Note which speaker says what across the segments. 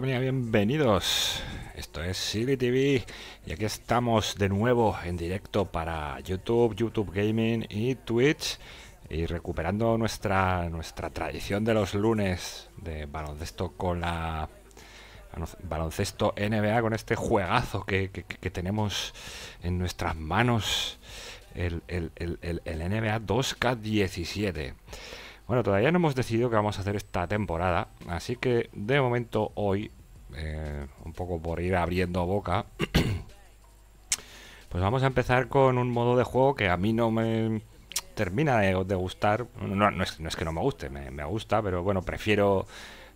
Speaker 1: bienvenidos. Esto es Silly TV y aquí estamos de nuevo en directo para YouTube, YouTube Gaming y Twitch y recuperando nuestra nuestra tradición de los lunes de baloncesto con la baloncesto NBA con este juegazo que, tenemos en nuestras manos el, el NBA 2K17. Bueno, todavía no hemos decidido qué vamos a hacer esta temporada, así que de momento hoy eh, un poco por ir abriendo boca, pues vamos a empezar con un modo de juego que a mí no me termina de, gustar. No, es, que no me guste, me, gusta, pero bueno, prefiero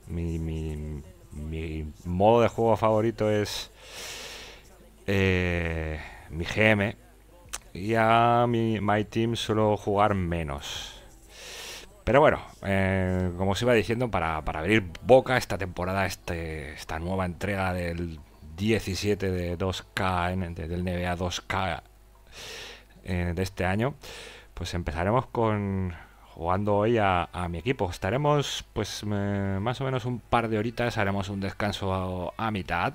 Speaker 1: mi, mi, modo de juego favorito es eh, mi GM. Y a mi My Team suelo jugar menos. Pero bueno, eh, como os iba diciendo, para, abrir boca esta temporada, este, esta nueva entrega del 17 de 2K, del NBA 2K eh, de este año, pues empezaremos con jugando hoy a, mi equipo. Estaremos pues eh, más o menos un par de horitas, haremos un descanso a, mitad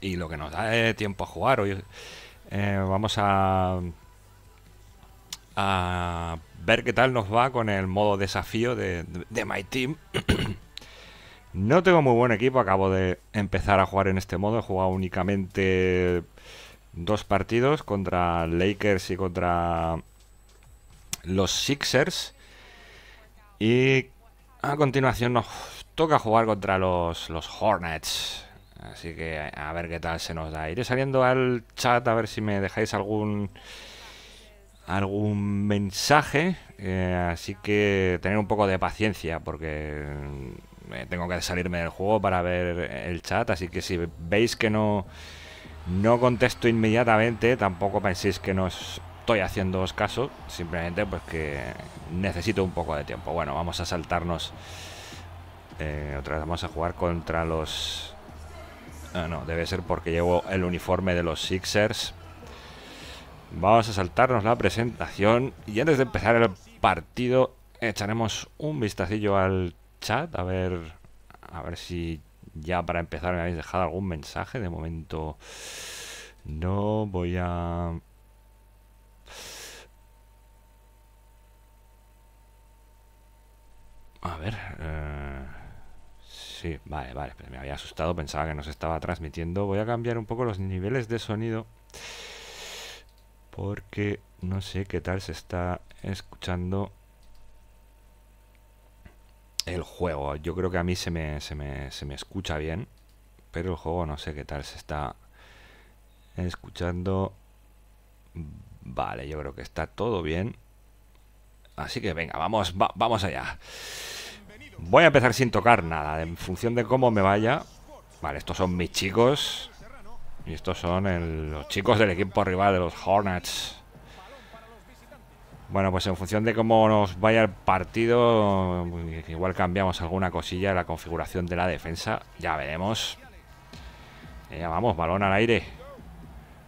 Speaker 1: y lo que nos da tiempo a jugar hoy. vamos a, a ver qué tal nos va con el modo desafío de, de, My Team. no tengo muy buen equipo, acabo de empezar a jugar en este modo. He jugado únicamente dos partidos contra Lakers y contra los Sixers. Y a continuación nos toca jugar contra los, los Hornets. Así que a ver qué tal se nos da. Iré saliendo al chat a ver si me dejáis algún algún mensaje, eh, así que tener un poco de paciencia porque mm, eh, tengo que salirme del juego para ver el chat, así que si veis que no, no contesto inmediatamente, tampoco penséis que no estoy haciéndoos caso, simplemente pues que necesito un poco de tiempo. Bueno, vamos a saltarnos eh, otra vez, vamos a jugar contra los... Ah, no, debe ser porque llevo el uniforme de los Sixers Vamos a saltarnos la presentación y antes de empezar el partido echaremos un vistacillo al chat a ver a ver si ya para empezar me habéis dejado algún mensaje. De momento no voy a A ver. Eh, sí, vale, vale. Me había asustado, pensaba que nos estaba transmitiendo. Voy a cambiar un poco los niveles de sonido porque no sé qué tal se está escuchando el juego. Yo creo que a mí se me, se me, escucha bien, pero el juego no sé qué tal se está escuchando. Vale, yo creo que está todo bien. Así que venga, vamos, vamos allá. Voy a empezar sin tocar nada, en función de cómo me vaya. Vale, estos son mis chicos. Y estos son los chicos del equipo rival de los Hornets. Bueno, pues en función de cómo nos vaya el partido, mm, igual cambiamos alguna cosilla en la configuración de la defensa. Ya veremos. Eh, ya vamos, balón al aire.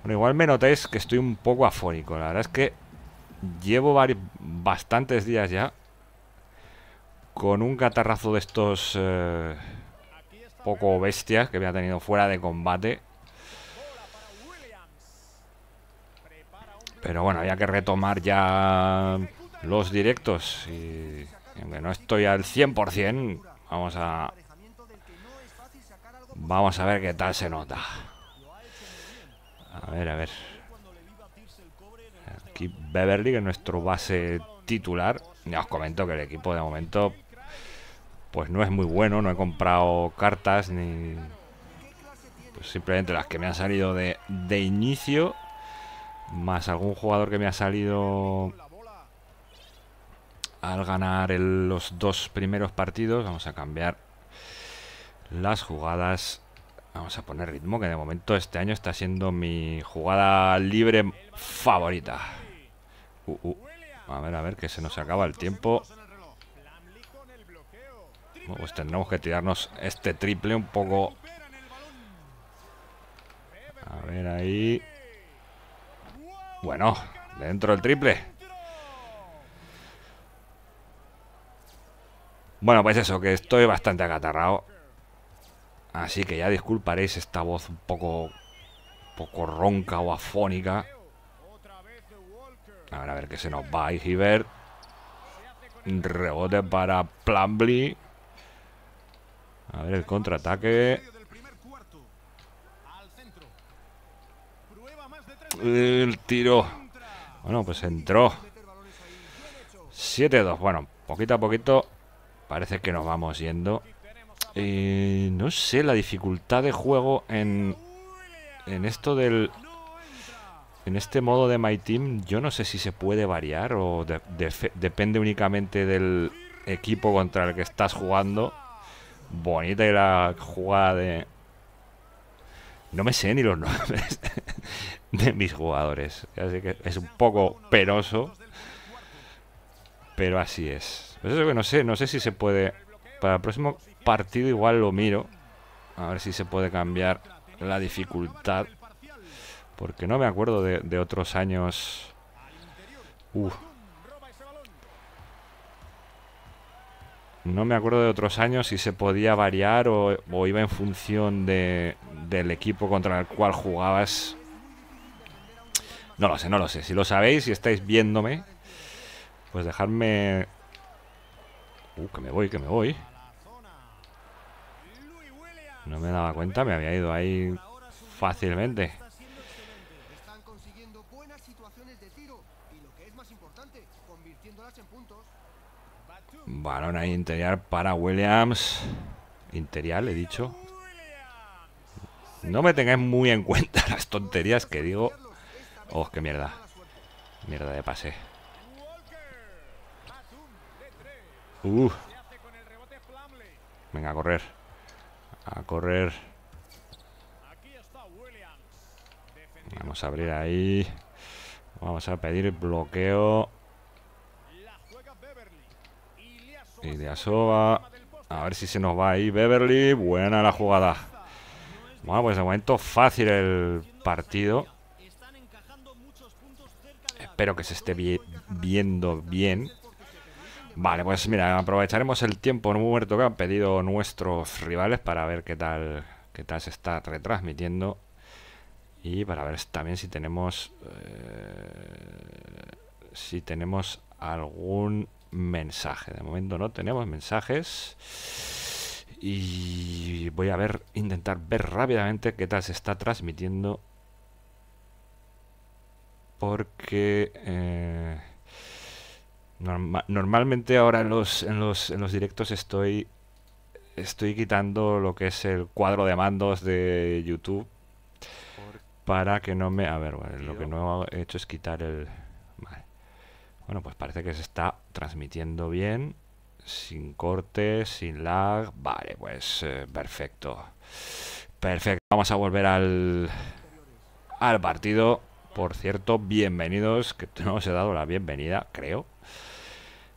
Speaker 1: Bueno, igual me notéis que estoy un poco afónico. La verdad es que llevo bastantes días ya con un catarrazo de estos eh, poco bestias que me ha tenido fuera de combate. Pero bueno, había que retomar ya los directos. Y aunque no estoy al 100%, vamos a... Vamos a ver qué tal se nota. A ver, a ver. Aquí Beverly, que es nuestro base titular. Ya os comento que el equipo de momento pues no es muy bueno. No he comprado cartas ni... Pues simplemente las que me han salido de, de inicio. Más algún jugador que me ha salido al ganar los dos primeros partidos. Vamos a cambiar las jugadas. Vamos a poner ritmo, que de momento este año está siendo mi jugada libre favorita. Uh, uh. A ver, a ver, que se nos acaba el tiempo. pues tendremos que tirarnos este triple un poco... A ver, ahí... Bueno, dentro del triple. Bueno, pues eso, que estoy bastante acatarrado. Así que ya disculparéis esta voz un poco, poco ronca o afónica. A ver, a ver qué se nos va. Hibbert. Rebote para Plumbly. A ver el contraataque. El tiro. Bueno, pues entró. 7-2. Bueno, poquito a poquito parece que nos vamos yendo. Eh, no sé la dificultad de juego en, en esto del... En este modo de My Team, yo no sé si se puede variar o depende únicamente del equipo contra el que estás jugando. Bonita y la jugada de, no me sé ni los nombres de mis jugadores. Así que es un poco penoso. Pero así es. Pues no sé, no sé si se puede. Para el próximo partido igual lo miro. A ver si se puede cambiar la dificultad. Porque no me acuerdo de, otros años. Uf, No me acuerdo de otros años si se podía variar o, iba en función de, del equipo contra el cual jugabas. No lo sé, no lo sé. Si lo sabéis, si estáis viéndome, pues dejadme... Uh, que me voy, que me voy. No me daba cuenta, me había ido ahí fácilmente. Balón ahí interior para Williams. Interior, he dicho. No me tengáis muy en cuenta las tonterías que digo. Oh, qué mierda. Mierda de pase. Venga, a correr. A correr. Vamos a abrir ahí. Vamos a pedir bloqueo. Y de Asoba. A ver si se nos va ahí Beverly. Buena la jugada. Bueno, pues de momento fácil el partido. Espero que se esté viendo bien. Vale, pues mira, aprovecharemos el tiempo muerto que han pedido nuestros rivales para ver qué tal, qué tal se está retransmitiendo. Y para ver también si tenemos... Eh, si tenemos algún mensaje. De momento no tenemos mensajes. Y voy a ver, intentar ver rápidamente qué tal se está transmitiendo. Porque eh, normalmente ahora en los, en los, en los directos estoy, estoy quitando lo que es el cuadro de mandos de YouTube para que no me... A ver, lo que no he hecho es quitar el... Vale. Bueno, pues parece que se está transmitiendo bien, sin cortes, sin lag. Vale, pues eh, perfecto. Perfecto. Vamos a volver al, al partido. Por cierto, bienvenidos, que no os he dado la bienvenida, creo.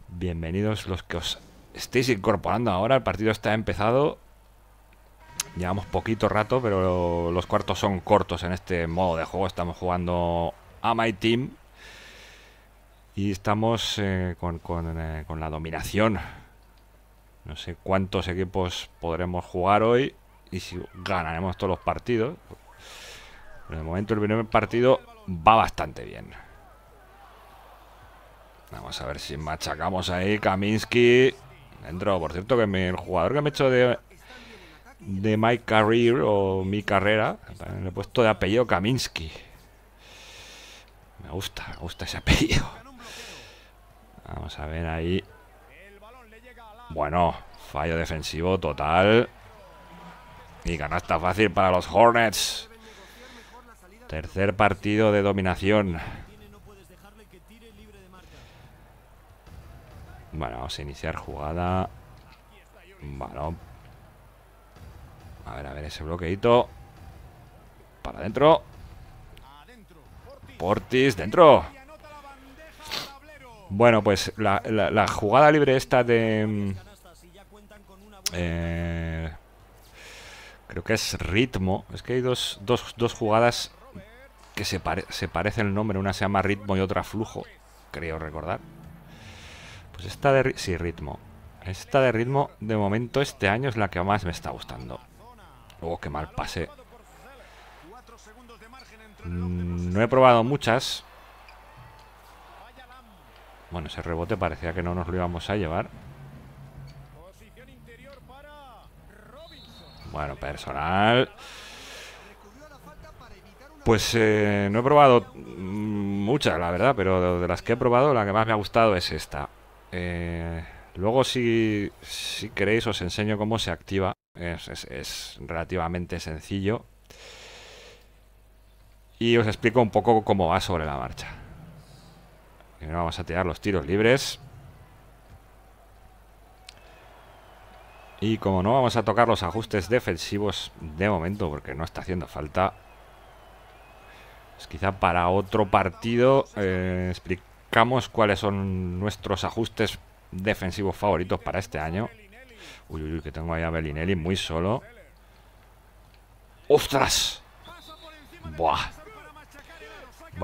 Speaker 1: Bienvenidos los que os estéis incorporando ahora. El partido está empezado. Llevamos poquito rato, pero los cuartos son cortos en este modo de juego. Estamos jugando a My Team y estamos eh, con, eh, con, la dominación. No sé cuántos equipos podremos jugar hoy y si ganaremos todos los partidos. Pero de momento el primer partido va bastante bien. Vamos a ver si machacamos ahí Kaminsky. Dentro, por cierto, que el jugador que me he hecho de, de My Career o Mi Carrera, le he puesto de apellido Kaminsky. Me gusta, me gusta ese apellido. Vamos a ver ahí. Bueno, fallo defensivo total. Y ganasta fácil para los Hornets. Tercer partido de dominación. Bueno, vamos a iniciar jugada. Balón. A ver, a ver ese bloqueito. Para adentro. Portis, dentro. Bueno, pues la, jugada libre esta de... Mm, eh, creo que es ritmo. Es que hay dos, dos, jugadas que se, parecen el nombre. Una se llama ritmo y otra flujo, creo recordar. Pues esta de... Sí, ritmo. Esta de ritmo, de momento, este año es la que más me está gustando. Luego, oh, que mal pase. Mm, no he probado muchas. Bueno, ese rebote parecía que no nos lo íbamos a llevar. Bueno, personal. Pues eh, no he probado muchas, la verdad, pero de las que he probado, la que más me ha gustado es esta. Eh, luego, si, queréis, os enseño cómo se activa. es, relativamente sencillo. Y os explico un poco cómo va sobre la marcha. Primero vamos a tirar los tiros libres. Y como no vamos a tocar los ajustes defensivos de momento, porque no está haciendo falta. es quizá para otro partido eh, explicamos cuáles son nuestros ajustes defensivos favoritos para este año. Uy, uy, uy, que tengo ahí a Bellinelli muy solo. ¡Ostras! Buah,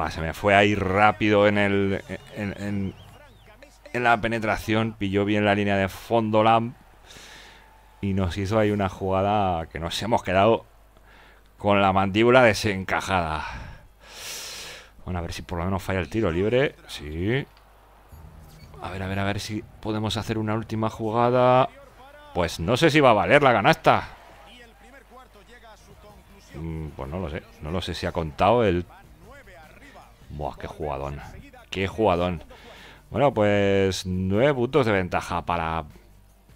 Speaker 1: se me fue ahí rápido en el. En, la penetración. Pilló bien la línea de fondo Lamp. Y nos hizo ahí una jugada que nos hemos quedado con la mandíbula desencajada. Bueno, a ver si por lo menos falla el tiro libre. Sí. A ver, a ver, a ver si podemos hacer una última jugada. Pues no sé si va a valer la canasta. Mm, pues no lo sé. No lo sé si ha contado el Buah, qué jugadón. Qué jugadón. Bueno, pues nueve puntos de ventaja para,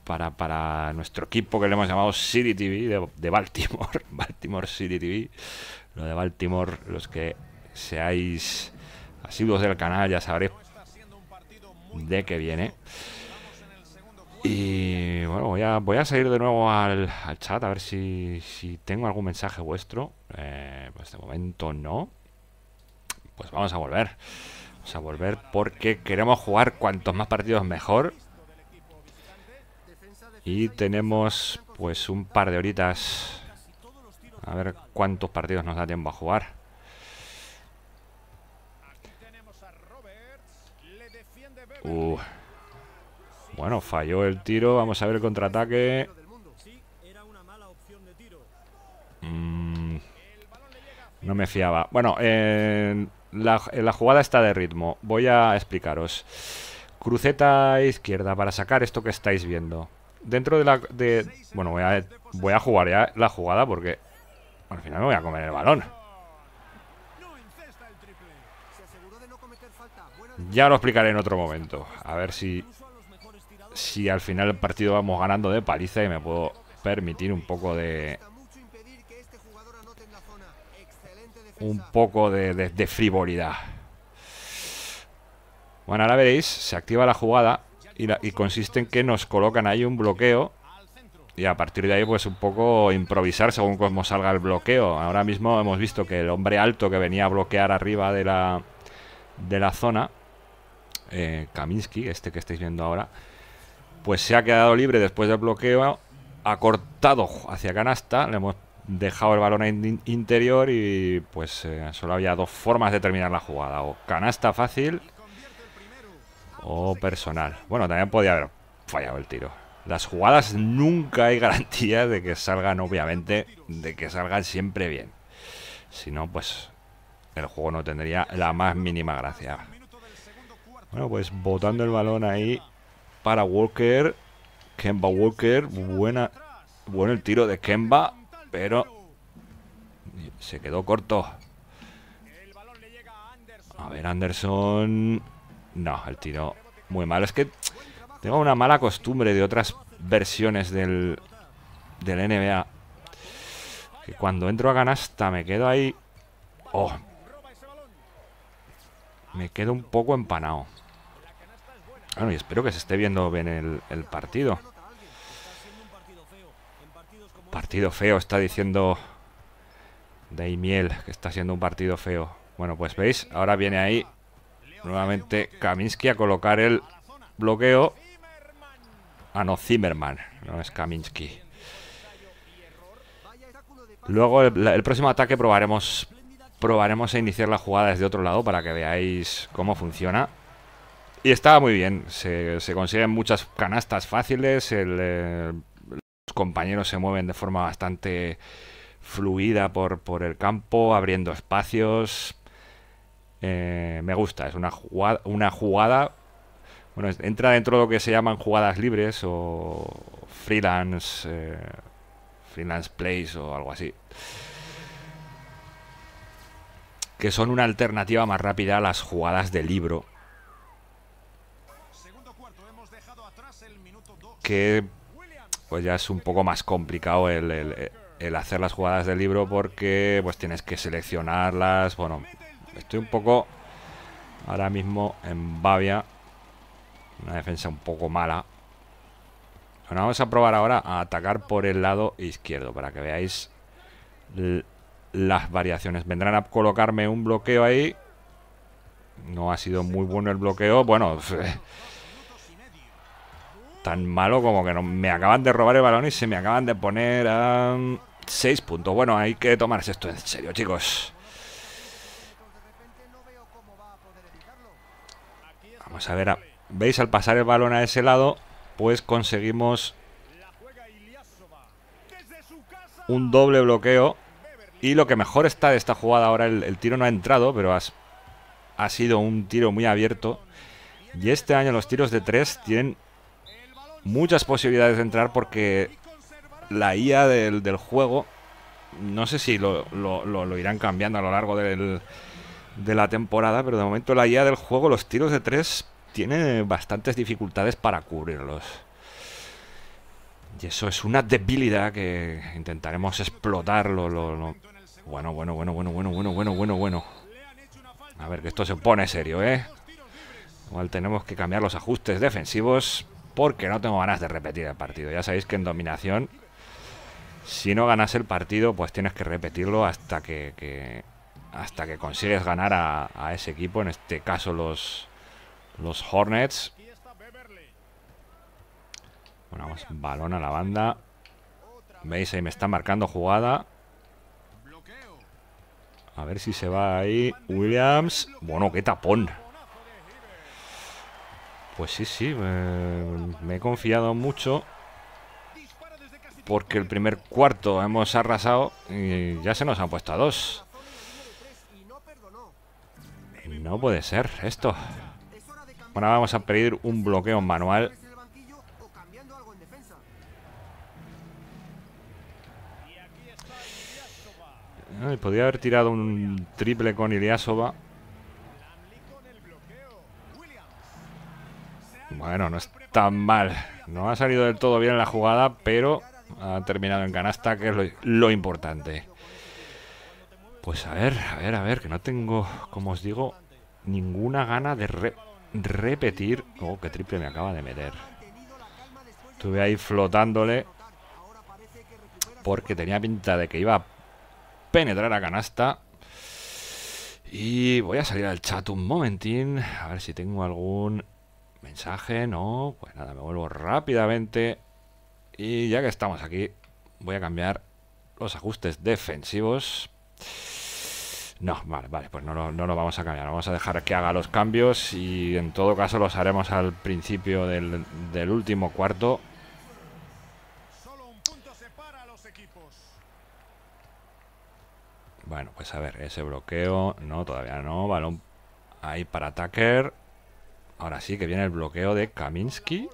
Speaker 1: para, nuestro equipo que le hemos llamado City TV de, Baltimore. Baltimore City TV. Lo de Baltimore, los que seáis asiduos del canal ya sabréis de qué viene. Y bueno, voy a, voy a salir de nuevo al, chat a ver si, si tengo algún mensaje vuestro. Eh, pues de momento no pues vamos a volver. Vamos a volver porque queremos jugar cuantos más partidos mejor. Y tenemos pues un par de horitas. A ver cuántos partidos nos da tiempo a jugar. Uh. Bueno, falló el tiro. Vamos a ver el contraataque. Mm. no me fiaba. Bueno, eh, la, jugada está de ritmo. Voy a explicaros. Cruceta izquierda para sacar esto que estáis viendo. Dentro de la... De, bueno, voy a, voy a jugar ya la jugada porque... Al final me voy a comer el balón. Ya lo explicaré en otro momento. A ver si... Si al final el partido vamos ganando de paliza y me puedo permitir un poco de, un poco de, frivolidad. Bueno, ahora veréis, se activa la jugada y, consiste en que nos colocan ahí un bloqueo y a partir de ahí pues un poco improvisar según cómo salga el bloqueo. Ahora mismo hemos visto que el hombre alto que venía a bloquear arriba de la, de la zona, eh, Kaminsky, este que estáis viendo ahora, pues se ha quedado libre después del bloqueo, ha cortado hacia canasta, le hemos dejado el balón interior y pues eh, solo había dos formas de terminar la jugada, o canasta fácil o personal. Bueno, también podía haber fallado el tiro. Las jugadas nunca hay garantía de que salgan, obviamente, de que salgan siempre bien. Si no, pues el juego no tendría la más mínima gracia. Bueno, pues botando el balón ahí para Walker. Kemba Walker, buena, bueno el tiro de Kemba pero se quedó corto. A ver, Anderson... No, el tiro muy mal. Es que tengo una mala costumbre de otras versiones del, del NBA. Que cuando entro a canasta me quedo ahí... Oh. Me quedo un poco empanado. Bueno, y espero que se esté viendo bien el partido. Partido feo, está diciendo Daimiel, que está siendo un partido feo. Bueno, pues veis, ahora viene ahí nuevamente Kaminsky a colocar el bloqueo. Ah, no, Zimmerman, no es Kaminsky. Luego el, próximo ataque probaremos probaremos a e iniciar la jugada desde otro lado para que veáis cómo funciona. Y está muy bien, se, consiguen muchas canastas fáciles, el eh, compañeros se mueven de forma bastante fluida por, por el campo, abriendo espacios. Eh, me gusta, es una jugada, una jugada. Bueno, entra dentro de lo que se llaman jugadas libres o freelance, eh, freelance plays o algo así. Que son una alternativa más rápida a las jugadas de libro. Que pues ya es un poco más complicado el, hacer las jugadas del libro porque pues tienes que seleccionarlas. Bueno, estoy un poco ahora mismo en Bavia. Una defensa un poco mala. Bueno, vamos a probar ahora a atacar por el lado izquierdo para que veáis las variaciones. Vendrán a colocarme un bloqueo ahí. No ha sido muy bueno el bloqueo. Bueno... Eh, tan malo como que no, me acaban de robar el balón y se me acaban de poner a 6 puntos. Bueno, hay que tomarse esto en serio, chicos. Vamos a ver, ¿veis? Al pasar el balón a ese lado, pues conseguimos un doble bloqueo. Y lo que mejor está de esta jugada ahora, el, tiro no ha entrado, pero ha sido un tiro muy abierto. Y este año los tiros de 3 tienen muchas posibilidades de entrar porque la IA del, juego, no sé si lo, irán cambiando a lo largo del, de la temporada, pero de momento la IA del juego, los tiros de tres, tiene bastantes dificultades para cubrirlos. Y eso es una debilidad que intentaremos explotarlo. Bueno, bueno, bueno, bueno, bueno, bueno, bueno, bueno, bueno. A ver, que esto se pone serio, ¿eh? Igual tenemos que cambiar los ajustes defensivos porque no tengo ganas de repetir el partido. Ya sabéis que en dominación, si no ganas el partido, pues tienes que repetirlo hasta que, hasta que consigues ganar a, ese equipo, en este caso los, los Hornets. Bueno, vamos, balón a la banda. ¿Veis? Ahí me está marcando jugada. A ver si se va ahí Williams. Bueno, qué tapón. Pues sí, sí, me, he confiado mucho porque el primer cuarto hemos arrasado y ya se nos han puesto a dos. No puede ser esto. Bueno, vamos a pedir un bloqueo manual. podría haber tirado un triple con Iliasova. Bueno, no es tan mal. No ha salido del todo bien la jugada, pero ha terminado en canasta, que es lo, importante. Pues a ver, a ver, a ver, que no tengo, como os digo, ninguna gana de repetir. Oh, qué triple me acaba de meter. Estuve ahí flotándole porque tenía pinta de que iba a penetrar a canasta. Y voy a salir al chat un momentín, a ver si tengo algún Mensaje, no. Pues nada, me vuelvo rápidamente. Y ya que estamos aquí, voy a cambiar los ajustes defensivos. No, vale, vale, pues no, lo vamos a cambiar. Vamos a dejar que haga los cambios y en todo caso los haremos al principio del, último cuarto. Bueno, pues a ver, ese bloqueo, no, todavía no, balón ahí para Tucker. Ahora sí que viene el bloqueo de Kaminsky.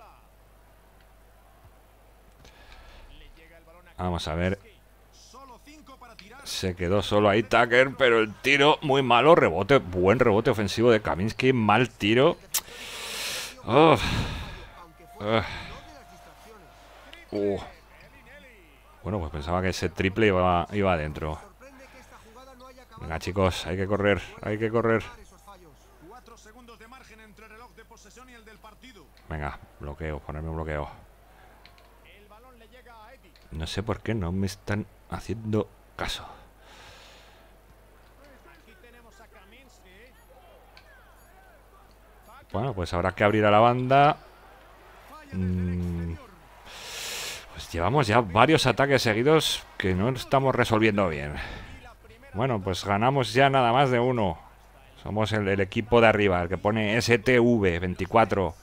Speaker 1: Vamos a ver. Se quedó solo ahí Tucker, pero el tiro muy malo. Rebote, buen rebote ofensivo de Kaminsky. Mal tiro. Uh. Bueno, pues pensaba que ese triple iba, iba adentro. Venga, chicos, hay que correr, hay que correr. Venga, bloqueo, ponerme un bloqueo. No sé por qué no me están haciendo caso. Bueno, pues habrá que abrir a la banda. Mm. Pues llevamos ya varios ataques seguidos que no estamos resolviendo bien. Bueno, pues ganamos ya nada más de uno. Somos el, el equipo de arriba, el que pone STV 24.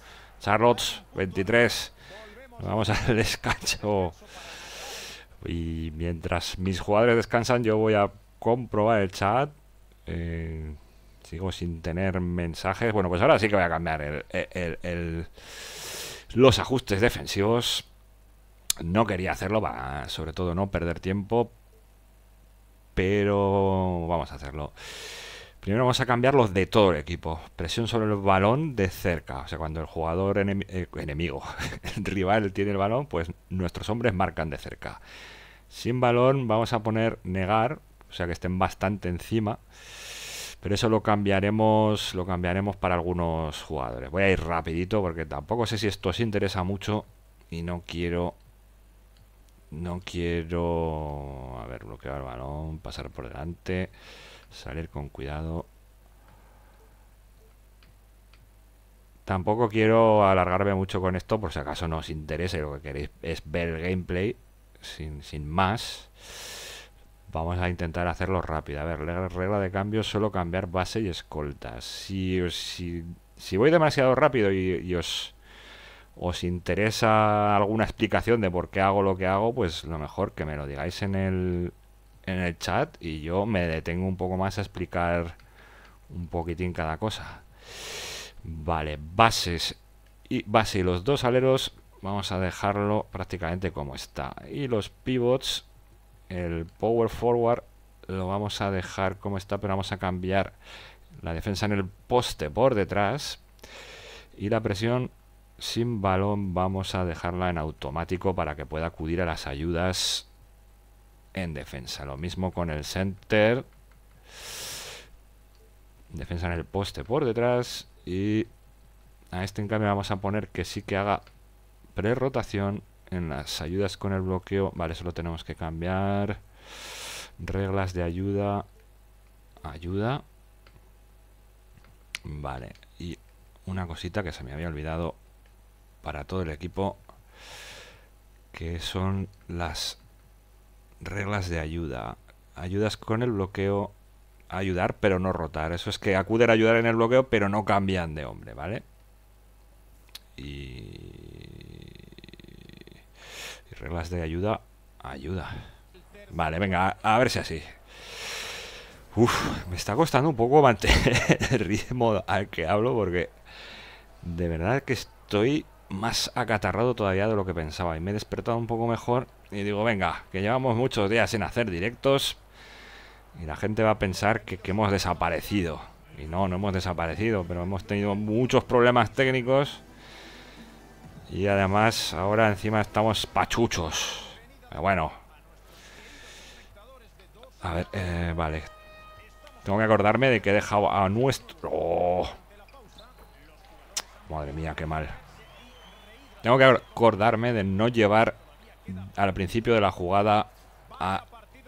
Speaker 1: Charlotte, 23. vamos al descanso. Y mientras mis jugadores descansan, yo voy a comprobar el chat. Eh, sigo sin tener mensajes. Bueno, pues ahora sí que voy a cambiar el, los ajustes defensivos. No quería hacerlo, va, sobre todo no perder tiempo. Pero vamos a hacerlo. Primero vamos a cambiar los de todo el equipo. Presión sobre el balón de cerca. O sea, cuando el jugador eh, enemigo, el rival tiene el balón, pues nuestros hombres marcan de cerca. Sin balón vamos a poner negar, o sea que estén bastante encima. Pero eso lo cambiaremos, lo cambiaremos para algunos jugadores. Voy a ir rapidito porque tampoco sé si esto os interesa mucho y no quiero no quiero a ver bloquear el balón, pasar por delante salir con cuidado. Tampoco quiero alargarme mucho con esto, por si acaso no os interese, lo que queréis es ver el gameplay, sin, más. Vamos a intentar hacerlo rápido. A ver, la regla de cambio solo cambiar base y escolta. Si, voy demasiado rápido y, os, os interesa alguna explicación de por qué hago lo que hago, pues lo mejor que me lo digáis en el, en el chat y yo me detengo un poco más a explicar un poquitín cada cosa. Vale, bases y base los dos aleros vamos a dejarlo prácticamente como está. Y los pivots, el power forward lo vamos a dejar como está, pero vamos a cambiar la defensa en el poste por detrás y la presión sin balón vamos a dejarla en automático para que pueda acudir a las ayudas en defensa. Lo mismo con el center. Defensa en el poste por detrás. Y a este en cambio vamos a poner que sí que haga pre en las ayudas con el bloqueo. Vale, eso lo tenemos que cambiar. Reglas de ayuda. Ayuda. Vale. Y una cosita que se me había olvidado para todo el equipo. Que son las reglas de ayuda. Ayudas con el bloqueo ayudar, pero no rotar. Eso es que acuden a ayudar en el bloqueo, pero no cambian de hombre, ¿vale? Y, reglas de ayuda, ayuda. Vale, venga, a, ver si así. Uf, me está costando un poco mantener el ritmo al que hablo porque de verdad que estoy más acatarrado todavía de lo que pensaba y me he despertado un poco mejor y digo, venga, que llevamos muchos días sin hacer directos y la gente va a pensar que, hemos desaparecido. Y no, no hemos desaparecido, pero hemos tenido muchos problemas técnicos. Y además, ahora encima estamos pachuchos. bueno. A ver, eh, vale. Tengo que acordarme de que he dejado a nuestro... Madre mía, qué mal. Tengo que acordarme de no llevar al principio de la jugada a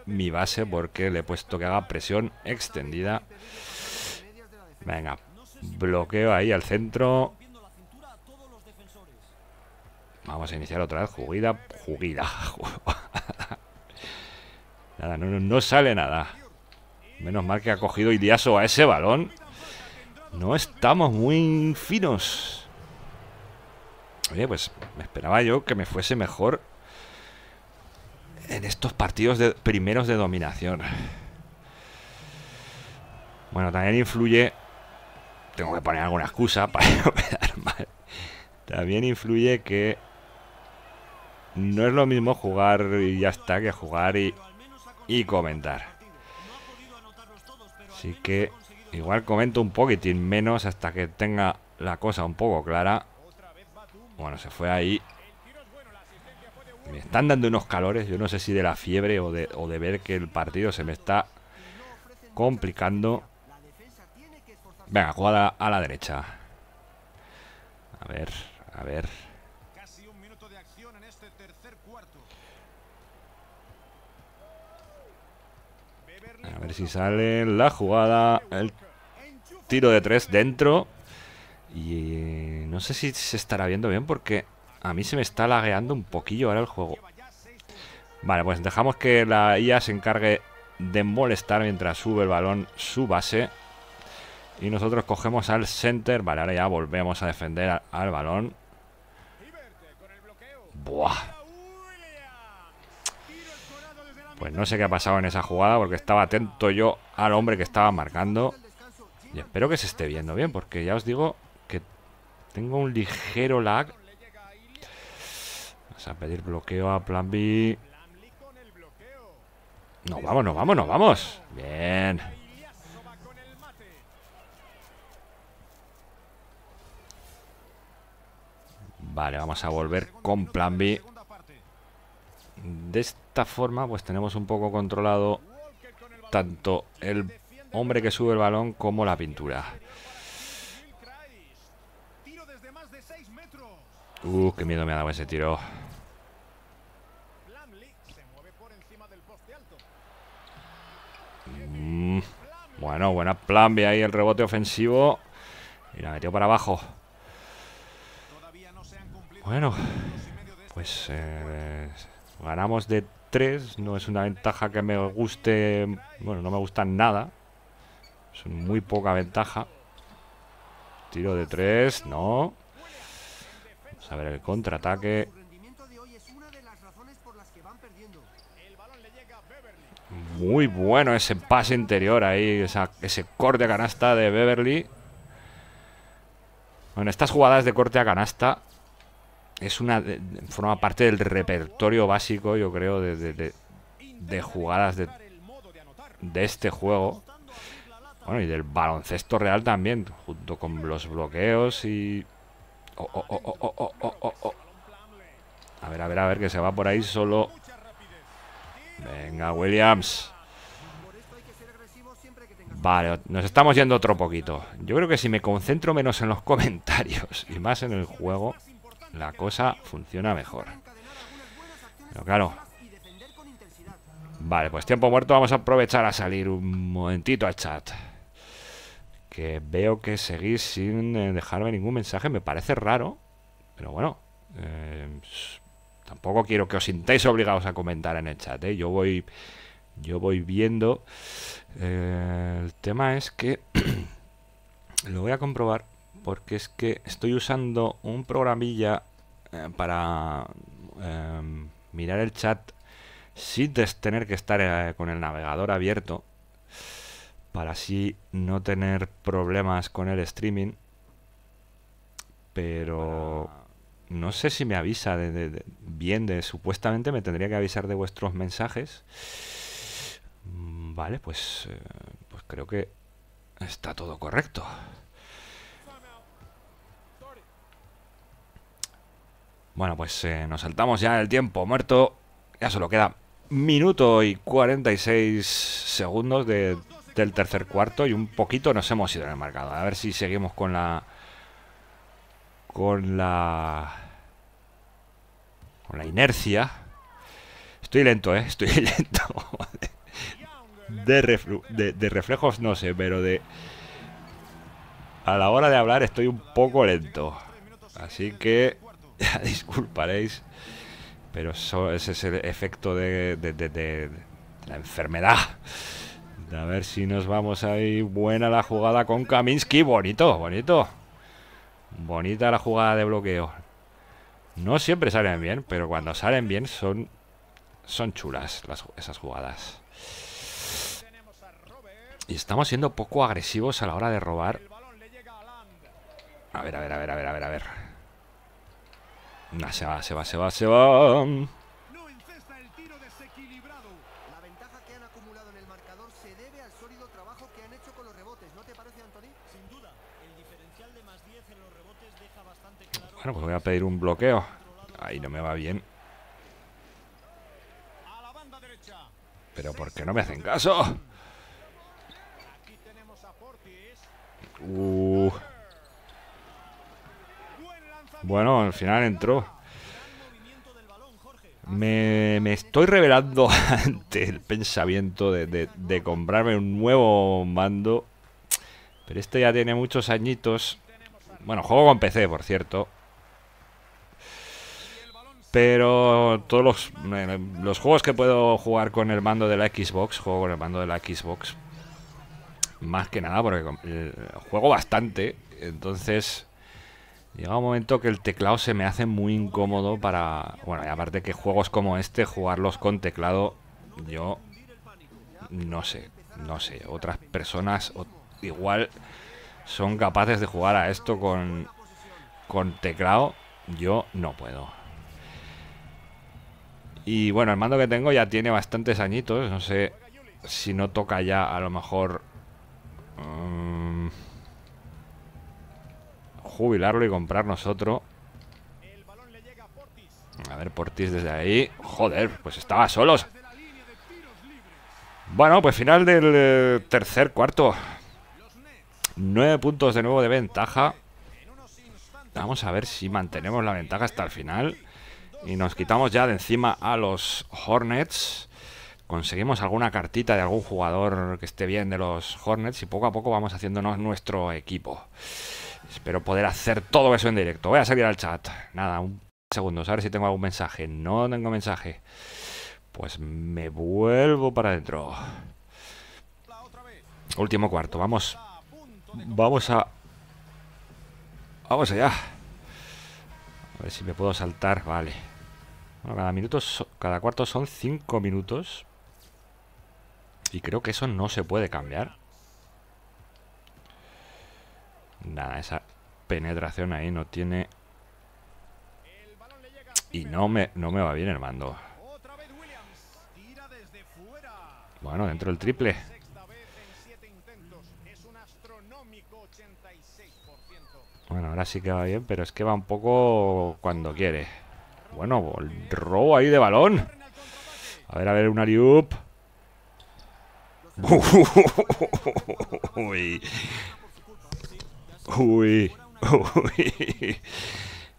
Speaker 1: mi base porque le he puesto que haga presión extendida. Venga, bloqueo ahí al centro. Vamos a iniciar otra vez. juguida, juguida nada, no, sale nada. Menos mal que ha cogido Idiaso a ese balón. No estamos muy finos. Oye, pues me esperaba yo que me fuese mejor en estos partidos de primeros de dominación. Bueno, también influye. Tengo que poner alguna excusa para no quedar mal. También influye que no es lo mismo jugar y ya está que jugar y, y comentar. Así que igual comento un poquitín menos hasta que tenga la cosa un poco clara. Bueno, se fue ahí me están dando unos calores, yo no sé si de la fiebre o de, o de ver que el partido se me está complicando. Venga, jugada a la derecha. A ver, a ver. A ver si sale la jugada. El tiro de tres dentro. Y eh, no sé si se estará viendo bien porque a mí se me está lagueando un poquillo ahora el juego. Vale, pues dejamos que la IA se encargue de molestar mientras sube el balón su base. Y nosotros cogemos al center. Vale, ahora ya volvemos a defender al, balón. Buah. Pues no sé qué ha pasado en esa jugada porque estaba atento yo al hombre que estaba marcando. Y espero que se esté viendo bien porque ya os digo que tengo un ligero lag Vamos a pedir bloqueo a plan B. No, vamos no vamos. Bien. Vale, vamos a volver con plan B. De esta forma, pues tenemos un poco controlado tanto el hombre que sube el balón como la pintura. Uh, qué miedo me ha dado ese tiro. Mm, bueno, buena plan ve ahí el rebote ofensivo. Y la metió para abajo. Bueno, pues eh, ganamos de 3. No es una ventaja que me guste. Bueno, no me gusta nada. Es muy poca ventaja. Tiro de 3, no. Vamos a ver el contraataque. Muy bueno ese pase interior ahí, ese corte a canasta de Beverly. Bueno, estas jugadas de corte a canasta es una forma parte del repertorio básico, yo creo, de, jugadas de, este juego. Bueno, y del baloncesto real también, junto con los bloqueos y... Oh, oh, oh, a ver, a ver, a ver, que se va por ahí solo Venga, Williams. Vale, nos estamos yendo otro poquito. Yo creo que si me concentro menos en los comentarios y más en el juego, la cosa funciona mejor. Pero claro. Vale, pues tiempo muerto. Vamos a aprovechar a salir un momentito al chat. Que veo que seguís sin eh, dejarme ningún mensaje. Me parece raro. Pero bueno. Eh, Tampoco quiero que os sintáis obligados a comentar en el chat, ¿eh? Yo voy, yo voy viendo. Eh, el tema es que lo voy a comprobar porque es que estoy usando un programilla eh, para em, mirar el chat sin tener que estar con el navegador abierto para así no tener problemas con el streaming. Pero no sé si me avisa de, bien de supuestamente me tendría que avisar de vuestros mensajes mm, vale pues eh, pues creo que está todo correcto bueno pues eh, nos saltamos ya el tiempo muerto ya solo queda minuto y 46 segundos del tercer cuarto y un poquito nos hemos ido en el marcado a ver si seguimos con la con la con la inercia. Estoy lento, ¿eh? Estoy lento. De, de, reflejos no sé, pero de... A la hora de hablar estoy un poco lento. Así que... disculparéis. Pero eso, ese es el efecto de, de, la enfermedad. A ver si nos vamos ahí. Buena la jugada con Kaminsky. Bonito, bonito. Bonita la jugada de bloqueo. No siempre salen bien, pero cuando salen bien son, son chulas esas jugadas. Y estamos siendo poco agresivos a la hora de robar. A ver, a ver, a ver, a ver, a ver, a ver. se va, se va, se va, se va. Bueno, pues voy a pedir un bloqueo. Ahí no me va bien. Pero ¿por qué no me hacen caso? Uh. Bueno, al final entró. Me, estoy revelando ante el pensamiento de, de, comprarme un nuevo mando. Pero este ya tiene muchos añitos. Bueno, juego con PC, por cierto. Pero todos eh, los, juegos que puedo jugar con el mando de la Xbox, juego con el mando de la Xbox. Más que nada porque eh, juego bastante. Entonces llega un momento que el teclado se me hace muy incómodo para... Bueno, y aparte que juegos como este, jugarlos con teclado, yo no sé, no sé. Otras personas igual son capaces de jugar a esto con, con teclado. Yo no puedo. Y bueno, el mando que tengo ya tiene bastantes añitos. No sé si no toca ya a lo mejor... Mm, jubilarlo y comprar nosotros A ver, Portis desde ahí. Joder, pues estaba solos. Bueno, pues final del eh, tercer cuarto. Nueve puntos de nuevo de ventaja. Vamos a ver si mantenemos la ventaja hasta el final y nos quitamos ya de encima a los Hornets. Conseguimos alguna cartita de algún jugador que esté bien de los Hornets y poco a poco vamos haciéndonos nuestro equipo. Espero poder hacer todo eso en directo. Voy a salir al chat. Nada, un segundo, a ver si tengo algún mensaje. No tengo mensaje. Pues me vuelvo para adentro. Último cuarto, vamos. Vamos a... Vamos allá. A ver si me puedo saltar, vale cada, cuarto son 5 minutos. Y creo que eso no se puede cambiar. Nada, esa penetración ahí no tiene... Y no me, no me va bien el mando. Bueno, dentro del triple. Bueno, ahora sí que va bien, pero es que va un poco cuando quiere. Bueno, el robo ahí de balón. A ver, a ver, un Ariup. Uy. Uy. Uy.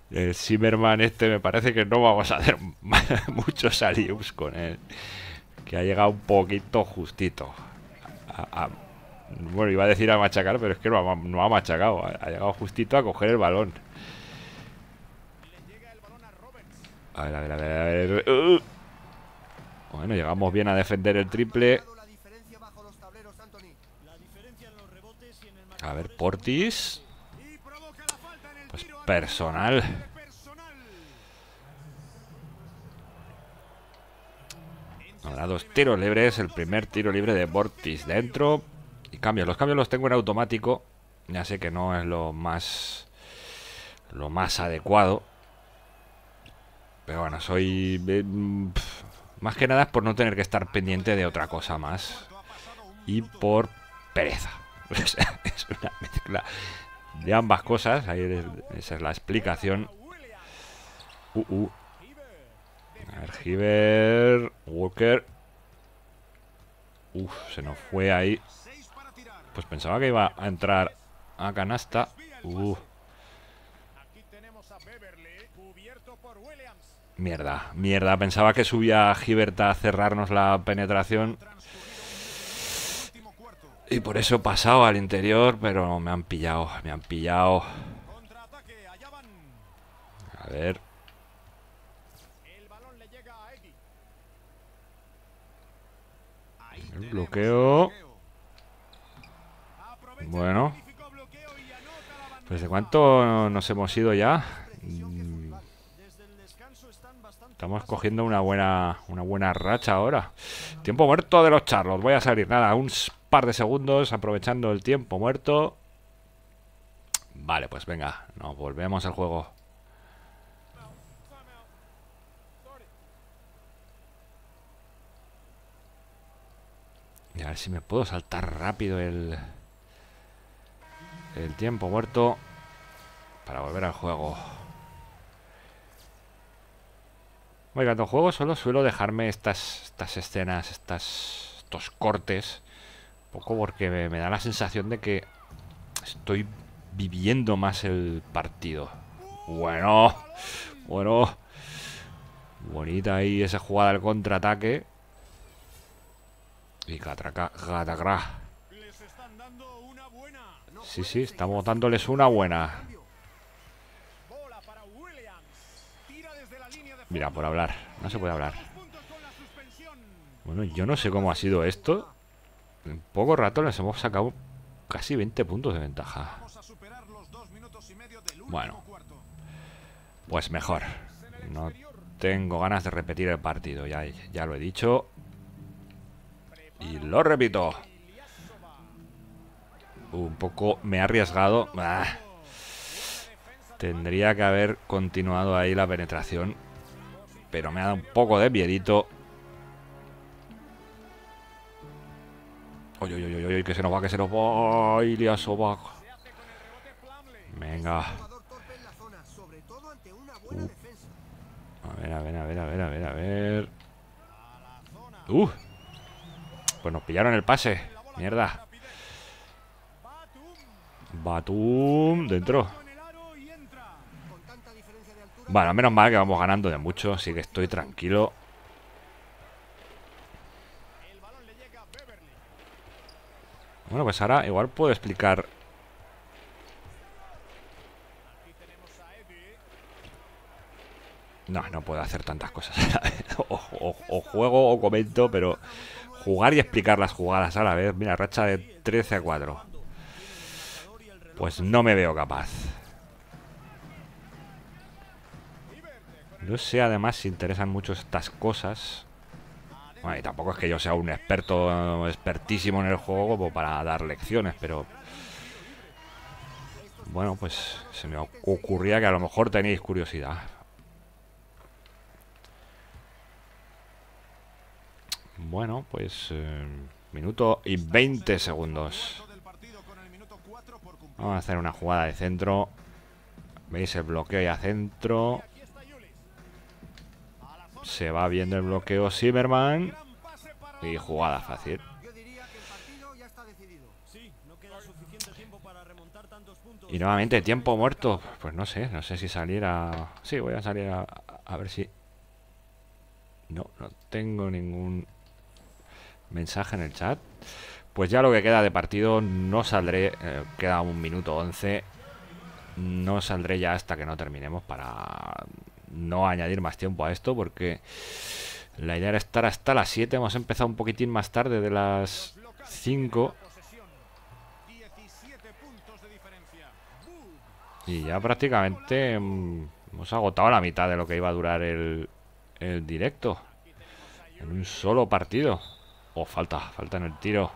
Speaker 1: El Zimmerman este me parece que no vamos a hacer muchos aliups con él. Que ha llegado un poquito justito. bueno, iba a decir a machacar, pero es que no ha, machacado. ha llegado justito a coger el balón. A ver, a ver, a ver, uh. Bueno, llegamos bien a defender el triple. A ver, Portis. Pues personal. Ahora dos tiros libres. El primer tiro libre de Portis dentro. Y cambios. Los cambios los tengo en automático. Ya sé que no es lo más... Lo más adecuado. Pero bueno, soy... Eh, más que nada es por no tener que estar pendiente de otra cosa más. Y por pereza. es una mezcla de ambas cosas. Ahí esa es la explicación. Uh, uh. A ver, Walker. Uf, se nos fue ahí. Pues pensaba que iba a entrar a canasta. Uh. Mierda, mierda. Pensaba que subía Giberta a cerrarnos la penetración. Y por eso he pasado al interior, pero me han pillado, me han pillado. A ver. El bloqueo. Bueno. Pues, de cuánto nos hemos ido ya? Estamos cogiendo una buena, una buena racha ahora. Tiempo muerto de los charlos. Voy a salir, nada, un par de segundos aprovechando el tiempo muerto. Vale, pues venga, nos volvemos al juego. Y a ver si me puedo saltar rápido el, el tiempo muerto para volver al juego. Oiga, los juegos solo suelo dejarme estas, estas escenas, estas, estos cortes. Un poco porque me, da la sensación de que estoy viviendo más el partido. Bueno, bueno. Bonita ahí esa jugada al contraataque. Y catraca, Catacra, Sí, sí, estamos dándoles una buena. Mira, por hablar. No se puede hablar. Bueno, yo no sé cómo ha sido esto. En poco rato les hemos sacado casi 20 puntos de ventaja. Bueno. Pues mejor. No tengo ganas de repetir el partido. Ya, ya lo he dicho. Y lo repito. Un poco me ha arriesgado. Ah. Tendría que haber continuado ahí la penetración pero me ha dado un poco de piedito. Oye, oye, oye, oye, que se nos va, que se nos va. Ay, le Venga. A ver, a ver, a ver, a ver, a ver, a ver. Uh. Pues nos pillaron el pase. Mierda. Batum. Dentro. Bueno, menos mal que vamos ganando de mucho, así que estoy tranquilo. Bueno, pues ahora igual puedo explicar... No, no puedo hacer tantas cosas a la vez. O, juego o comento, pero jugar y explicar las jugadas a la vez. Mira, racha de 13 a 4. Pues no me veo capaz. No sé además si interesan mucho estas cosas. Bueno, y tampoco es que yo sea un experto, expertísimo en el juego para dar lecciones, pero... Bueno, pues se me ocurría que a lo mejor tenéis curiosidad. Bueno, pues... Eh, minuto y 20 segundos. Vamos a hacer una jugada de centro. ¿Veis el bloqueo y a centro? Se va viendo el bloqueo Zimmerman. Y jugada fácil. Y nuevamente tiempo muerto. Pues no sé, no sé si salir a... Sí, voy a salir a, ver si... No, no tengo ningún mensaje en el chat. Pues ya lo que queda de partido no saldré. Eh, queda un minuto 11. No saldré ya hasta que no terminemos para no añadir más tiempo a esto porque la idea era estar hasta las 7. Hemos empezado un poquitín más tarde de las 5. Y ya prácticamente mm, hemos agotado la mitad de lo que iba a durar el, directo. En un solo partido. O falta, falta en el tiro.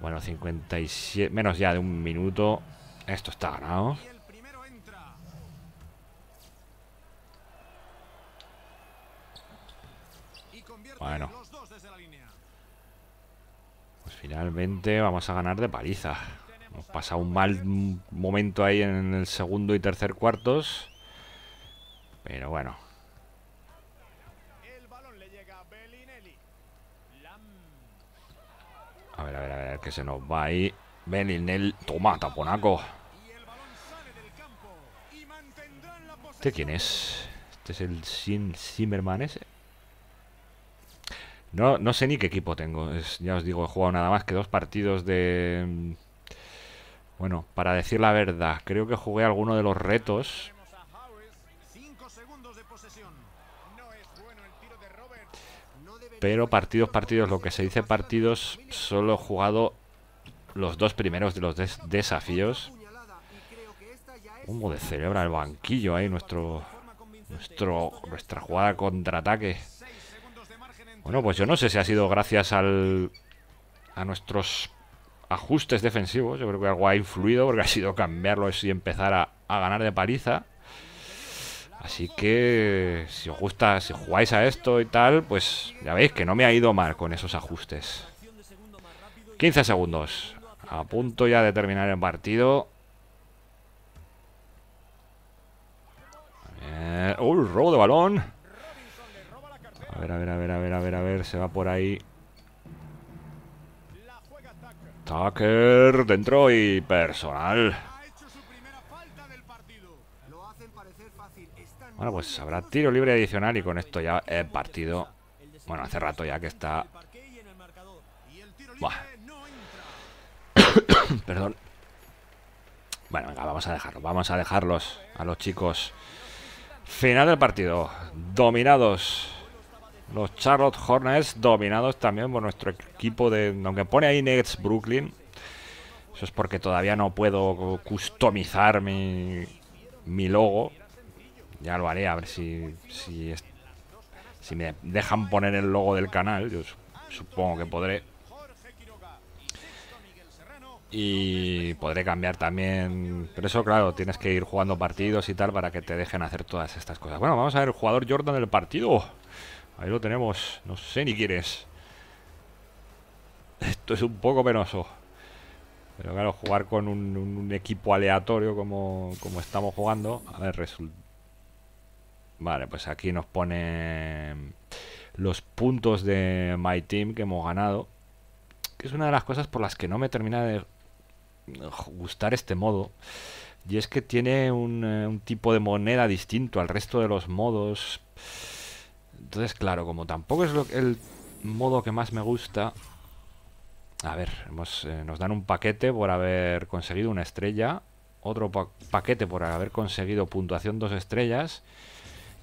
Speaker 1: Bueno, 57, menos ya de un minuto. Esto está ganado. Bueno. Pues finalmente vamos a ganar de paliza. Hemos pasado un mal momento ahí en el segundo y tercer cuartos. Pero bueno. A ver, a ver, a ver, que se nos va ahí. Belinel. Toma, taponaco. ¿Este quién es? ¿Este es el Simmerman ese? No, no sé ni qué equipo tengo. ya os digo, he jugado nada más que dos partidos de... Mm, bueno, para decir la verdad, creo que jugué alguno de los retos. Pero partidos, partidos, lo que se dice partidos, solo he jugado los dos primeros de los desafíos. Humo de celebra el banquillo ahí, nuestro, nuestro, nuestra jugada contraataque. Bueno, pues yo no sé si ha sido gracias al a nuestros ajustes defensivos. Yo creo que algo ha influido porque ha sido cambiarlo y empezar a, ganar de paliza. Así que si os gusta, si jugáis a esto y tal, pues ya veis que no me ha ido mal con esos ajustes. 15 segundos. A punto ya de terminar el partido. Uh, robo de balón. A ver, a ver, a ver, a ver, a ver, a ver. Se va por ahí. Tucker dentro y personal. Bueno, pues habrá tiro libre adicional y con esto ya el partido. Bueno, hace rato ya que está. Perdón. Bueno, venga, vamos a dejarlo. Vamos a dejarlos a los chicos. Final del partido. Dominados. Los Charlotte Hornets dominados también por nuestro equipo de... Aunque pone ahí Nets Brooklyn. Eso es porque todavía no puedo customizar mi, mi logo. Ya lo haré, a ver si, si, me dejan poner el logo del canal. Yo supongo que podré. Y podré cambiar también. Pero eso, claro, tienes que ir jugando partidos y tal para que te dejen hacer todas estas cosas. Bueno, vamos a ver, el jugador Jordan del partido. Ahí lo tenemos. No sé ni quién es. Esto es un poco penoso. Pero claro, jugar con un, equipo aleatorio como, estamos jugando. A ver, resulta. Vale, pues aquí nos pone los puntos de My Team que hemos ganado. Que es una de las cosas por las que no me termina de gustar este modo. Y es que tiene un eh, tipo de moneda distinto al resto de los modos. Entonces, claro, como tampoco es el modo que más me gusta... A ver, eh, nos dan un paquete por haber conseguido una estrella, otro paquete por haber conseguido puntuación dos estrellas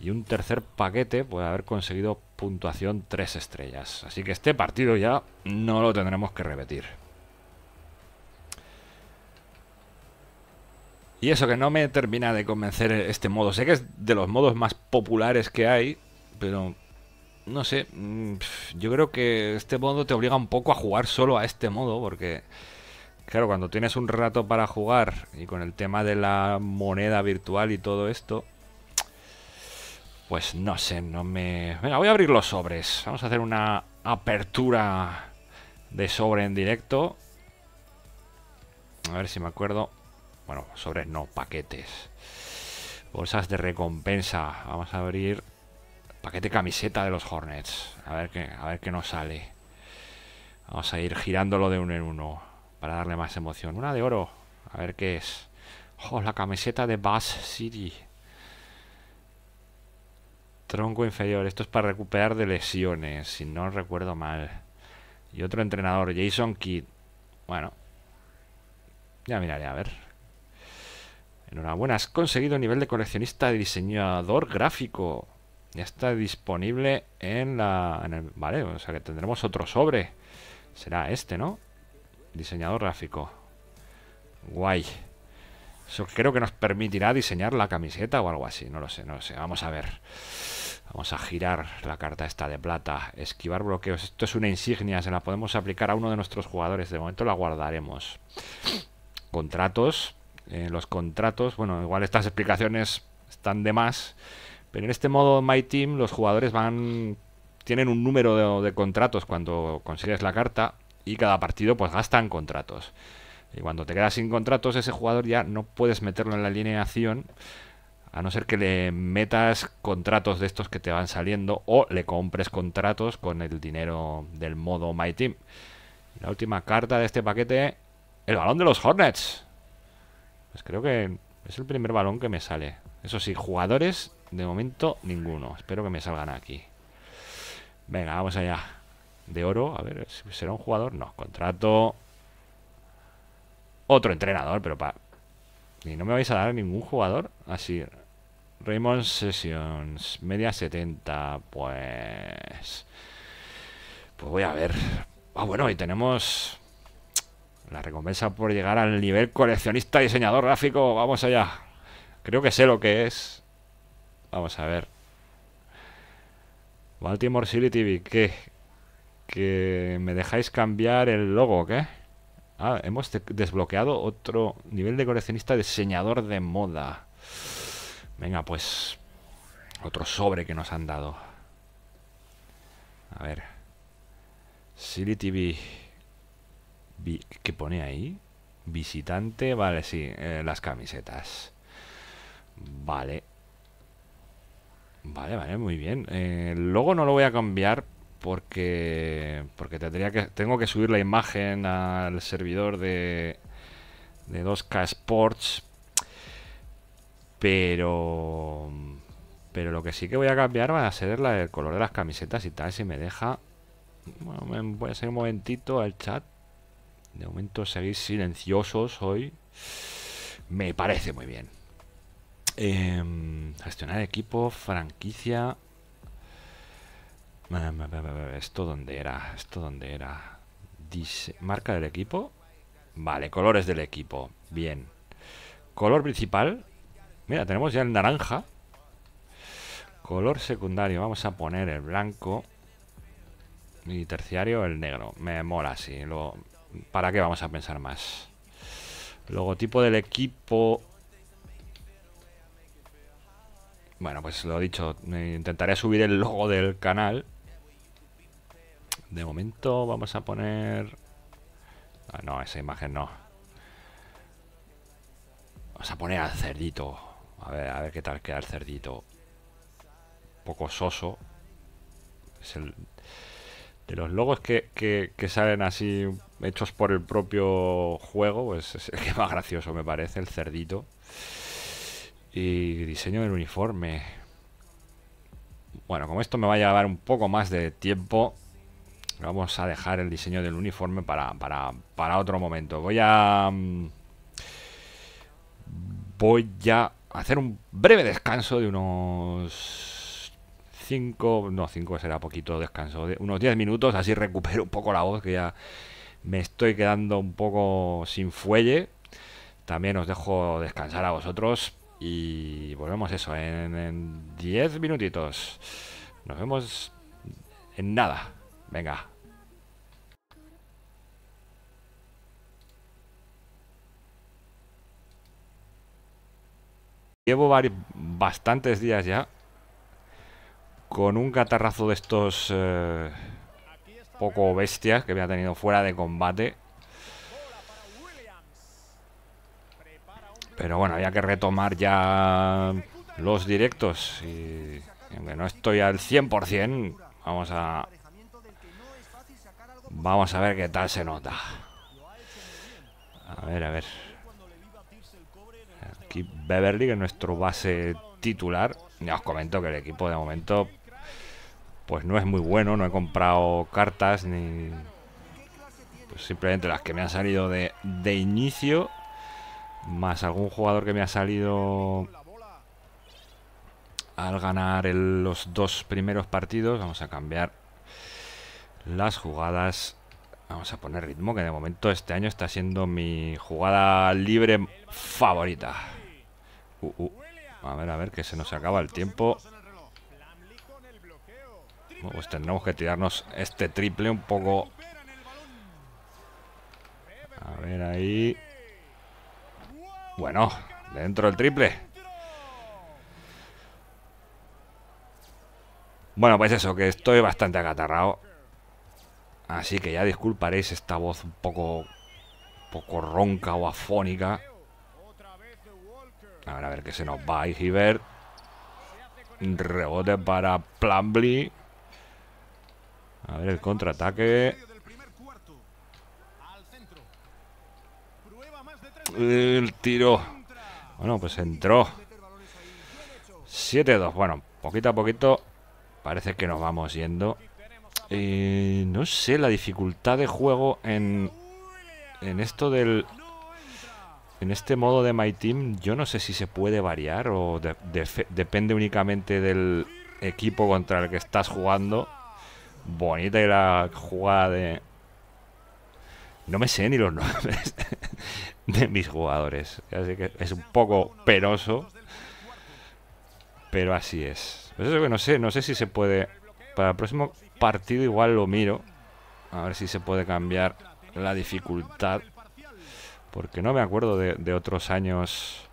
Speaker 1: y un tercer paquete por haber conseguido puntuación tres estrellas. Así que este partido ya no lo tendremos que repetir. Y eso que no me termina de convencer este modo. Sé que es de los modos más populares que hay, pero no sé, mm, yo creo que este modo te obliga un poco a jugar solo a este modo, porque claro, cuando tienes un rato para jugar y con el tema de la moneda virtual y todo esto, pues no sé, no me... Venga, voy a abrir los sobres, vamos a hacer una apertura de sobre en directo. A ver si me acuerdo. Bueno, sobres no, paquetes. Bolsas de recompensa. Vamos a abrir Paquete camiseta de los Hornets. A ver qué, a ver qué nos sale. Vamos a ir girándolo de uno en uno para darle más emoción. Una de oro. A ver qué es. Oh, la camiseta de Bass City. Tronco inferior. Esto es para recuperar de lesiones, si no recuerdo mal. Y otro entrenador, Jason Kidd. Bueno. Ya miraré, a ver. Enhorabuena, has conseguido nivel de coleccionista de diseñador gráfico. Ya está disponible en la... En el, vale, o sea que tendremos otro sobre. Será este, ¿no? Diseñador gráfico. Guay. Eso creo que nos permitirá diseñar la camiseta o algo así. No lo sé, no lo sé. Vamos a ver. Vamos a girar la carta esta de plata. Esquivar bloqueos. Esto es una insignia. Se la podemos aplicar a uno de nuestros jugadores. De momento la guardaremos. Contratos. Eh, los contratos. Bueno, igual estas explicaciones están de más. Pero en este modo My Team los jugadores van tienen un número de, contratos cuando consigues la carta y cada partido pues gastan contratos. Y cuando te quedas sin contratos ese jugador ya no puedes meterlo en la alineación a no ser que le metas contratos de estos que te van saliendo o le compres contratos con el dinero del modo My Team. La última carta de este paquete, el balón de los Hornets. Pues creo que es el primer balón que me sale. Eso sí, jugadores de momento, ninguno. Espero que me salgan aquí. Venga, vamos allá. De oro, a ver, ¿será un jugador? No, contrato. Otro entrenador, pero para... Y no me vais a dar ningún jugador así. Raymond Sessions, media 70, pues... Pues voy a ver. Ah, bueno, y tenemos la recompensa por llegar al nivel coleccionista diseñador gráfico. Vamos allá. Creo que sé lo que es. Vamos a ver. Baltimore City TV, ¿qué? Que me dejáis cambiar el logo, ¿qué? Ah, hemos desbloqueado otro nivel de coleccionista diseñador de moda. Venga, pues. Otro sobre que nos han dado. A ver. Silly TV. ¿Qué pone ahí? Visitante. Vale, sí. Eh, las camisetas. Vale. Vale, vale, muy bien. Eh, luego no lo voy a cambiar porque porque tendría que tengo que subir la imagen al servidor de de 2K Sports. Pero pero lo que sí que voy a cambiar va a ser el color de las camisetas y tal, si me deja. Bueno, voy a seguir un momentito al chat. De momento seguís silenciosos hoy. Me parece muy bien. Em, gestionar equipo, franquicia. ¿Esto donde era? ¿Esto donde era? ¿Marca del equipo? Vale, colores del equipo. Bien. Color principal. Mira, tenemos ya el naranja. Color secundario. Vamos a poner el blanco. Y terciario, el negro. Me mola así. ¿Para qué vamos a pensar más? Logotipo del equipo Bueno, pues lo dicho, intentaré subir el logo del canal. De momento vamos a poner... Ah, no, esa imagen no. Vamos a poner al cerdito. A ver, a ver qué tal queda el cerdito. poco soso. Es el... De los logos que, que salen así hechos por el propio juego, pues es el que más gracioso me parece, el cerdito. Y diseño del uniforme. Bueno, como esto me va a llevar un poco más de tiempo, vamos a dejar el diseño del uniforme para, otro momento. Voy a... Mm, voy a hacer un breve descanso de unos 5, no 5 será poquito descanso, unos 10 minutos, así recupero un poco la voz que ya me estoy quedando un poco sin fuelle. También os dejo descansar a vosotros y volvemos eso, en 10 minutitos. Nos vemos en nada. Venga. Llevo varios, bastantes días ya con un catarrazo de estos eh, poco bestias que me ha tenido fuera de combate. Pero bueno, había que retomar ya los directos. Y aunque no estoy al 100%, vamos a... Vamos a ver qué tal se nota. A ver, a ver. Aquí Beverly, que es nuestro base titular. Ya os comento que el equipo de momento pues no es muy bueno. No he comprado cartas ni... Pues simplemente las que me han salido de, de inicio. Más algún jugador que me ha salido al ganar los dos primeros partidos. Vamos a cambiar las jugadas. Vamos a poner ritmo, que de momento este año está siendo mi jugada libre favorita. Uh, uh. A ver, a ver, que se nos acaba el tiempo. pues tendremos que tirarnos este triple un poco... A ver, ahí... Bueno, dentro del triple. Bueno, pues eso, que estoy bastante acatarrado. Así que ya disculparéis esta voz un poco poco ronca o afónica. Ahora a ver qué se nos va ver. Rebote para Plumbly. A ver el contraataque. El tiro. Bueno, pues entró. 7-2. Bueno, poquito a poquito parece que nos vamos yendo. Eh, no sé, la dificultad de juego en, en esto del... En este modo de My Team, yo no sé si se puede variar o depende únicamente del equipo contra el que estás jugando. Bonita y la jugada de, no me sé ni los nombres de mis jugadores. Así que es un poco penoso. Pero así es. Pues no sé, no sé si se puede. Para el próximo partido igual lo miro. A ver si se puede cambiar la dificultad. Porque no me acuerdo de, otros años.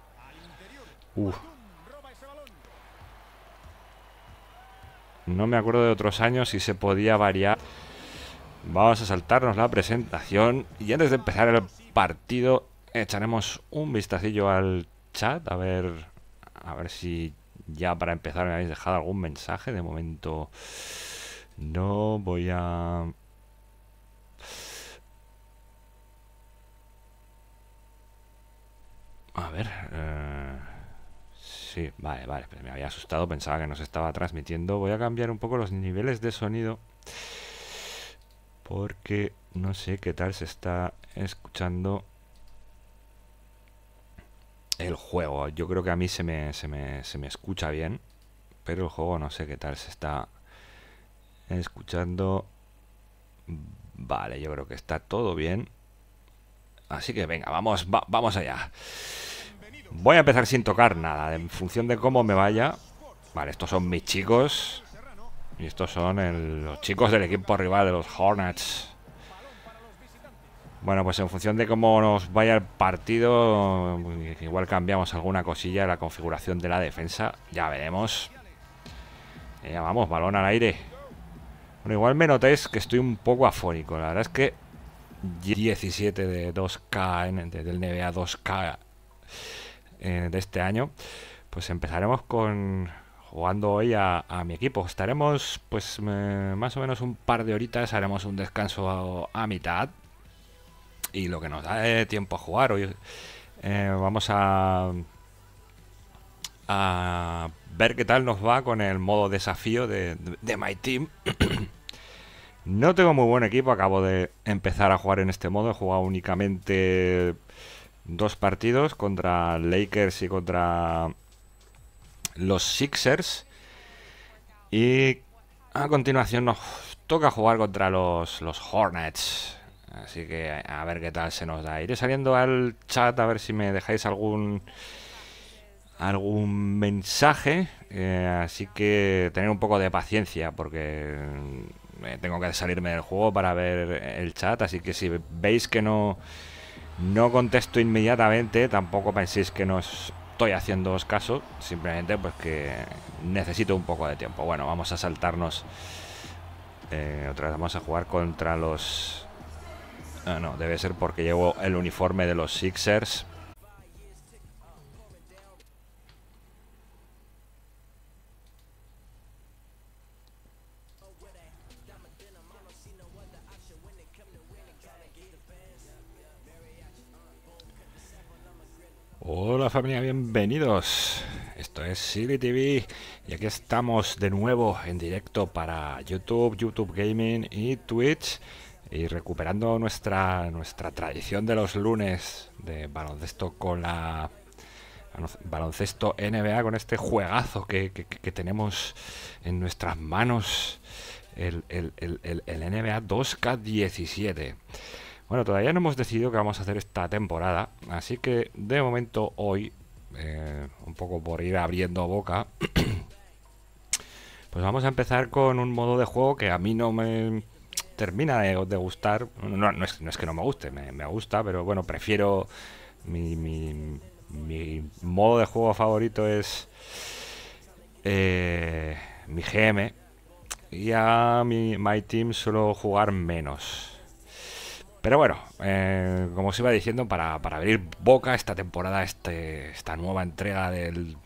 Speaker 1: No me acuerdo de otros años si se podía variar. Vamos a saltarnos la presentación y antes de empezar el partido echaremos un vistacillo al chat a ver a ver si ya para empezar me habéis dejado algún mensaje. De momento no voy a A ver. Eh, sí, vale, vale. Me había asustado, pensaba que no se estaba transmitiendo. Voy a cambiar un poco los niveles de sonido porque no sé qué tal se está escuchando el juego. Yo creo que a mí se me, se me, escucha bien, pero el juego no sé qué tal se está escuchando. Vale, yo creo que está todo bien. Así que venga, vamos, vamos allá. Voy a empezar sin tocar nada, en función de cómo me vaya. Vale, estos son mis chicos. Y estos son los chicos del equipo rival de los Hornets. Bueno, pues en función de cómo nos vaya el partido, eh, igual cambiamos alguna cosilla la configuración de la defensa. Ya veremos. Ya eh, vamos, balón al aire. Bueno, igual me notéis que estoy un poco afónico. La verdad es que 17 de 2K, del NBA 2K eh, de este año. Pues empezaremos con jugando hoy a, mi equipo. Estaremos pues más o menos un par de horitas, haremos un descanso a, mitad y lo que nos da es eh, tiempo a jugar. Hoy eh, vamos a, a ver qué tal nos va con el modo desafío de My Team. no tengo muy buen equipo, acabo de empezar a jugar en este modo, he jugado únicamente dos partidos contra Lakers y contra los Sixers. Y a continuación nos toca jugar contra los, los Hornets. Así que a ver qué tal se nos da. Iré saliendo al chat a ver si me dejáis algún algún mensaje. Eh, así que tener un poco de paciencia porque mm, eh, tengo que salirme del juego para ver el chat. Así que si veis que no, no contesto inmediatamente, tampoco penséis que nos estoy haciéndoos caso, simplemente pues que necesito un poco de tiempo. Bueno, vamos a saltarnos. Eh, otra vez vamos a jugar contra los... Ah, no, debe ser porque llevo el uniforme de los Sixers. Hola familia, bienvenidos. Esto es Silly TV y aquí estamos de nuevo en directo para YouTube, YouTube Gaming y Twitch y recuperando nuestra nuestra tradición de los lunes de baloncesto con la baloncesto NBA con este juegazo que, tenemos en nuestras manos el, el NBA 2K17. Bueno, todavía no hemos decidido qué vamos a hacer esta temporada, así que de momento hoy, eh, un poco por ir abriendo boca, pues vamos a empezar con un modo de juego que a mí no me termina de, gustar. No, es, que no me guste, me, gusta, pero bueno, prefiero mi, modo de juego favorito es eh, mi GM y a mi My Team suelo jugar menos. Pero bueno, eh, como os iba diciendo, para, para abrir boca esta temporada, este, esta nueva entrega del